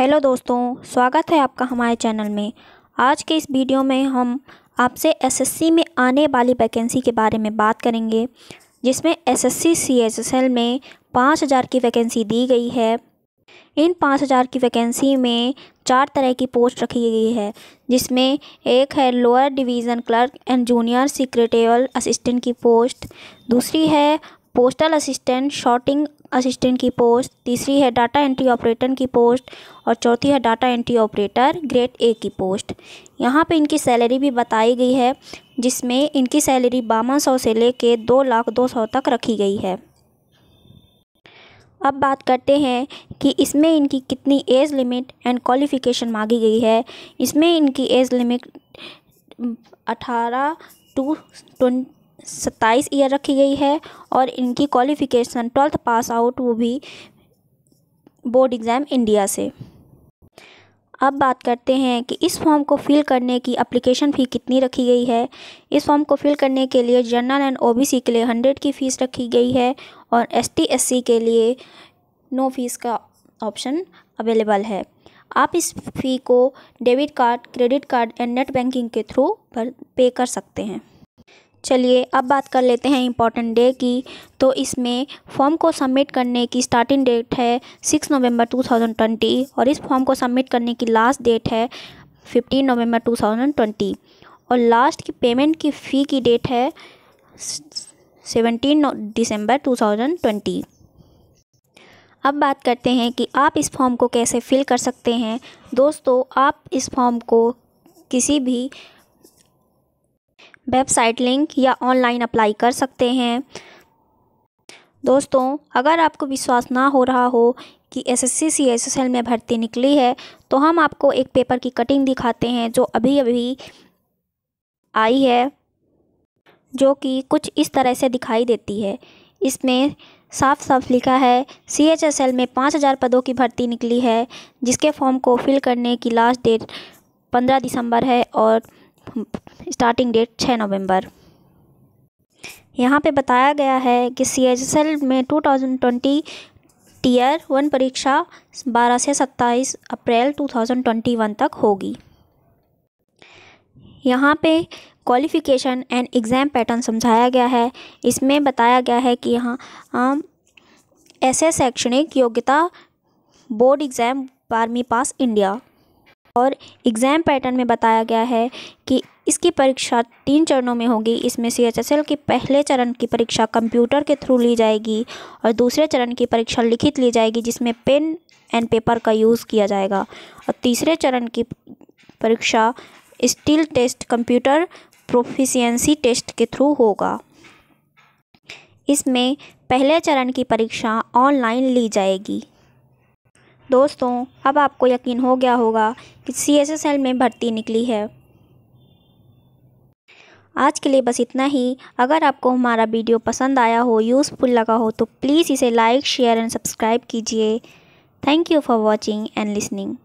hello दोस्तों स्वागत है आपका हमारे चैनल में आज के इस वीडियो में हम आपसे एसएससी में आने वाली वैकेंसी के बारे में बात करेंगे जिसमें एसएससी सीएसएसएल में पाँच हज़ार की वैकेंसी दी गई है इन पाँच हज़ार की वैकेंसी में चार तरह की पोस्ट रखी गई है जिसमें एक है lower division clerk and junior secretarial assistant की पोस्ट दूसरी है पोस्टल असिस्टेंट शॉर्टिंग असिस्टेंट की पोस्ट तीसरी है डाटा एंट्री ऑपरेटर की पोस्ट और चौथी है data entry operator grade A की पोस्ट यहाँ पे इनकी सैलरी भी बताई गई है जिसमें इनकी सैलरी बावन सौ से लेके दो लाख दो सौ तक रखी गई है अब बात करते हैं कि इसमें इनकी कितनी एज लिमिट एंड क्वालिफ़िकेशन मांगी गई है इसमें इनकी एज लिमिट अठारह टू ट्वेंटी सत्ताईस ईयर रखी गई है और इनकी क्वालिफ़िकेशन ट्वेल्थ पास आउट वो भी बोर्ड एग्ज़ाम इंडिया से अब बात करते हैं कि इस फॉर्म को फिल करने की अप्लीकेशन फ़ी कितनी रखी गई है इस फॉर्म को फिल करने के लिए जनरल एंड ओबीसी के लिए हंड्रेड की फ़ीस रखी गई है और एसटी एससी के लिए नो फीस का ऑप्शन अवेलेबल है आप इस फ़ी को debit card credit card and net banking के थ्रू पर पे कर सकते हैं चलिए अब बात कर लेते हैं इम्पॉर्टेंट डे की तो इसमें फॉर्म को सबमिट करने की स्टार्टिंग डेट है सिक्स नवंबर ट्वेंटी और इस फॉर्म को सबमिट करने की लास्ट डेट है फिफ्टीन नवंबर ट्वेंटी और लास्ट की पेमेंट की फ़ी की डेट है सेवनटीन दिसंबर ट्वेंटी अब बात करते हैं कि आप इस फॉर्म को कैसे फिल कर सकते हैं दोस्तों आप इस फॉर्म को किसी भी वेबसाइट लिंक या ऑनलाइन अप्लाई कर सकते हैं दोस्तों अगर आपको विश्वास ना हो रहा हो कि S S C C S S L में भर्ती निकली है तो हम आपको एक पेपर की कटिंग दिखाते हैं जो अभी अभी आई है जो कि कुछ इस तरह से दिखाई देती है इसमें साफ साफ लिखा है सी एच एस एल में पाँच हज़ार पदों की भर्ती निकली है जिसके फॉर्म को फिल करने की लास्ट डेट पंद्रह दिसंबर है और स्टार्टिंग डेट छः नवंबर यहाँ पे बताया गया है कि सी एच एस एल में two thousand twenty tier one परीक्षा बारह से सत्ताईस April two thousand twenty one तक होगी यहाँ पे क्वालिफ़िकेशन एंड एग्ज़ाम पैटर्न समझाया गया है इसमें बताया गया है कि यहाँ ऐसे शैक्षणिक योग्यता बोर्ड एग्ज़ाम बारहवीं पास इंडिया और एग्ज़ाम पैटर्न में बताया गया है कि इसकी परीक्षा तीन चरणों में होगी इसमें सी एच एस एल की पहले चरण की परीक्षा कंप्यूटर के थ्रू ली जाएगी और दूसरे चरण की परीक्षा लिखित ली जाएगी जिसमें पेन एंड पेपर का यूज़ किया जाएगा और तीसरे चरण की परीक्षा skill test computer proficiency test के थ्रू होगा इसमें पहले चरण की परीक्षा ऑनलाइन ली जाएगी दोस्तों अब आपको यकीन हो गया होगा कि सी एस एस एल में भर्ती निकली है आज के लिए बस इतना ही अगर आपको हमारा वीडियो पसंद आया हो यूज़फुल लगा हो तो प्लीज़ इसे लाइक शेयर एंड सब्सक्राइब कीजिए thank you for watching and listening